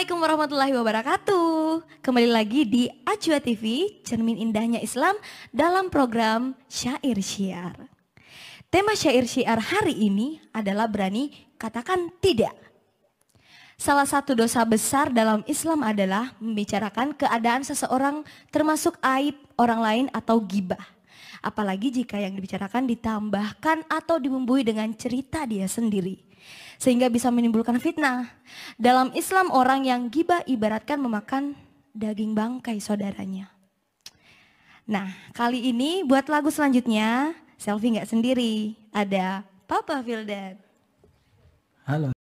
Assalamualaikum warahmatullahi wabarakatuh. Kembali lagi di Acua TV, cermin indahnya Islam dalam program Syair Syiar. Tema Syair Syiar hari ini adalah berani katakan tidak. Salah satu dosa besar dalam Islam adalah membicarakan keadaan seseorang termasuk aib orang lain atau gibah. Apalagi jika yang dibicarakan ditambahkan atau dibumbui dengan cerita dia sendiri sehingga bisa menimbulkan fitnah. Dalam Islam orang yang giba ibaratkan memakan daging bangkai saudaranya. Nah, kali ini buat lagu selanjutnya, selfie nggak sendiri, ada Papa Vildan. Halo.